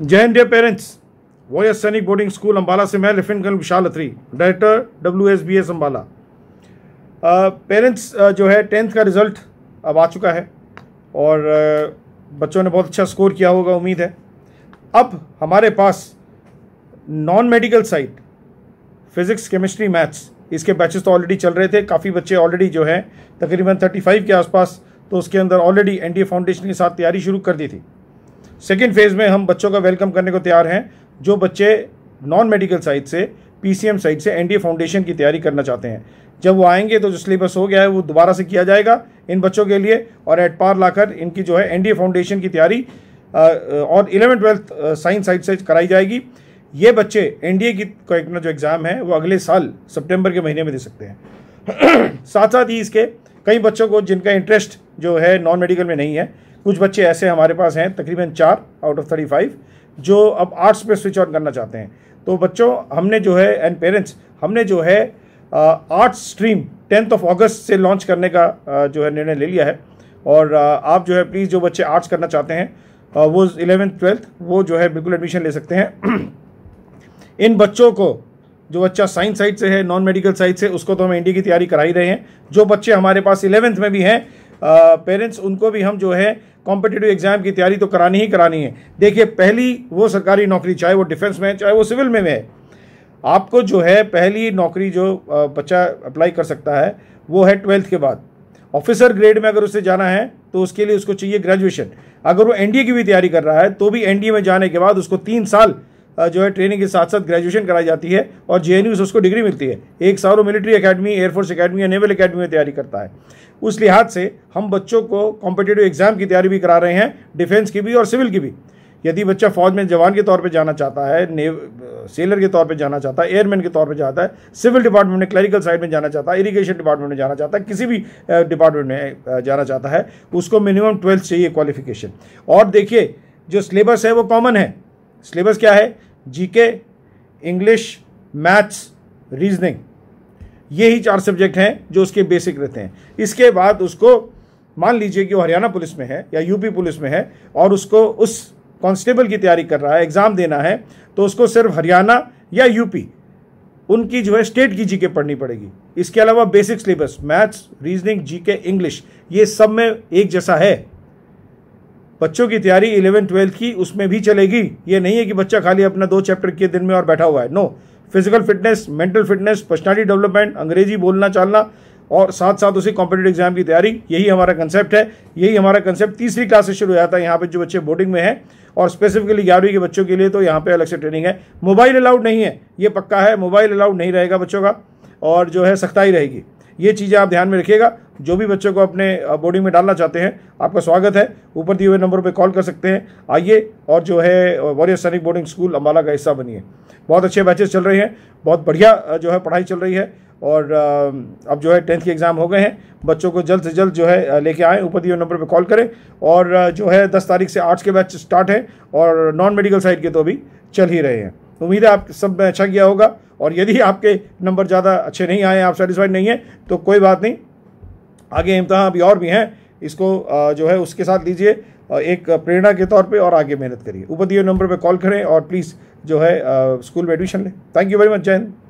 जय हिंद पेरेंट्स वो S Sainik boarding school Ambala से मैं lieutenant colonel Vishal Attri director W S B S Ambala parents जो है टेंथ का रिज़ल्ट अब आ चुका है और बच्चों ने बहुत अच्छा स्कोर किया होगा उम्मीद है अब हमारे पास non medical side physics chemistry maths इसके बैचेस तो ऑलरेडी चल रहे थे काफ़ी बच्चे ऑलरेडी जो हैं तकरीबन 35 के आसपास तो उसके अंदर ऑलरेडी एनडीए फाउंडेशन के साथ तैयारी शुरू कर दी थी सेकेंड फेज़ में हम बच्चों का वेलकम करने को तैयार हैं जो बच्चे नॉन मेडिकल साइड से पीसीएम साइड से एनडीए फाउंडेशन की तैयारी करना चाहते हैं जब वो आएंगे तो जो सिलेबस हो गया है वो दोबारा से किया जाएगा इन बच्चों के लिए और एट पार लाकर इनकी जो है एनडीए फाउंडेशन की तैयारी और इलेवन ट्वेल्थ साइंस साइड से कराई जाएगी ये बच्चे ए की अपना जो एग्ज़ाम है वो अगले साल सितंबर के महीने में दे सकते हैं साथ साथ ही इसके कई बच्चों को जिनका इंटरेस्ट जो है नॉन मेडिकल में नहीं है कुछ बच्चे ऐसे हमारे पास हैं तकरीबन चार आउट ऑफ थर्टी फाइव जो अब आर्ट्स पे स्विच ऑन करना चाहते हैं तो बच्चों हमने जो है एंड पेरेंट्स हमने जो है आर्ट्स स्ट्रीम टेंथ ऑफ अगस्त से लॉन्च करने का जो है निर्णय ले लिया है और आप जो है प्लीज़ जो बच्चे आर्ट्स करना चाहते हैं वो इलेवेंथ ट्वेल्थ वो जो है बिल्कुल एडमिशन ले सकते हैं इन बच्चों को जो बच्चा साइंस साइड से है नॉन मेडिकल साइड से उसको तो हम एनडी की तैयारी करा ही रहे हैं जो बच्चे हमारे पास इलेवेंथ में भी हैं पेरेंट्स उनको भी हम जो है कॉम्पिटेटिव एग्जाम की तैयारी तो करानी ही करानी है देखिए पहली वो सरकारी नौकरी चाहे वो डिफेंस में है चाहे वो सिविल में में है आपको जो है पहली नौकरी जो बच्चा अप्लाई कर सकता है वो है ट्वेल्थ के बाद ऑफिसर ग्रेड में अगर उसे जाना है तो उसके लिए उसको चाहिए ग्रेजुएशन अगर वो एनडीए की भी तैयारी कर रहा है तो भी एनडीए में जाने के बाद उसको तीन साल जो है ट्रेनिंग के साथ साथ ग्रेजुएशन कराई जाती है और जे से उसको डिग्री मिलती है एक साल वो मिलिट्री अकेडमी एयरफोर्स अकेडमी या नेवल अकेडमी में तैयारी करता है उस लिहाज से हम बच्चों को कॉम्पिटेटिव एग्ज़ाम की तैयारी भी करा रहे हैं डिफेंस की भी और सिविल की भी यदि बच्चा फौज में जवान के तौर पे जाना चाहता है नेव सेलर के तौर पे जाना चाहता है एयरमैन के तौर पे जाता है सिविल डिपार्टमेंट में क्लरिकल साइड में जाना चाहता है इरिगेशन डिपार्टमेंट में जाना चाहता है किसी भी डिपार्टमेंट में जाना चाहता है उसको मिनिमम ट्वेल्थ चाहिए क्वालिफिकेशन और देखिए जो सिलेबस है वो कॉमन है सिलेबस क्या है जी इंग्लिश मैथ्स रीजनिंग ये ही चार सब्जेक्ट हैं जो उसके बेसिक रहते हैं इसके बाद उसको मान लीजिए कि वो हरियाणा पुलिस में है या यूपी पुलिस में है और उसको उस कांस्टेबल की तैयारी कर रहा है एग्ज़ाम देना है तो उसको सिर्फ हरियाणा या यूपी उनकी जो है स्टेट की जीके पढ़नी पड़ेगी इसके अलावा basic syllabus maths reasoning GK English ये सब में एक जैसा है बच्चों की तैयारी इलेवन ट्वेल्थ की उसमें भी चलेगी ये नहीं है कि बच्चा खाली अपना दो चैप्टर के दिन में और बैठा हुआ है no physical fitness mental fitness personality development अंग्रेजी बोलना चालना और साथ साथ उसी कॉम्पिटेटिव एग्जाम की तैयारी यही हमारा कंसेप्ट है यही हमारा कंसेप्ट तीसरी क्लास से शुरू हो जाता है यहाँ पर जो बच्चे बोर्डिंग में हैं और स्पेसिफिकली ग्यारहवीं के बच्चों के लिए तो यहाँ पे अलग से ट्रेनिंग है मोबाइल अलाउड नहीं है ये पक्का है मोबाइल अलाउड नहीं रहेगा बच्चों का और जो है सख्ताई रहेगी ये चीज़ें आप ध्यान में रखिएगा जो भी बच्चों को अपने बोर्डिंग में डालना चाहते हैं आपका स्वागत है ऊपर दिए हुए नंबर पर कॉल कर सकते हैं आइए और जो है वॉरियर सैनिक बोर्डिंग स्कूल अम्बाला का हिस्सा बनिए बहुत अच्छे बैचेस चल रहे हैं बहुत बढ़िया जो है पढ़ाई चल रही है और अब जो है टेंथ के एग्ज़ाम हो गए हैं बच्चों को जल्द से जल्द जो है लेके आएँ ऊपर दिए नंबर पर कॉल करें और जो है दस तारीख से आर्ट्स के बैच स्टार्ट हैं और नॉन मेडिकल साइड के तो अभी चल ही रहे हैं उम्मीद है आप सब में अच्छा किया होगा और यदि आपके नंबर ज़्यादा अच्छे नहीं आए आप सेटिस्फाइड नहीं हैं तो कोई बात नहीं आगे इम्तहान अभी और भी हैं इसको जो है उसके साथ लीजिए एक प्रेरणा के तौर पे और आगे मेहनत करिए ऊपर दिए नंबर पे कॉल करें और प्लीज़ जो है स्कूल में एडमिशन लें thank you very much Jain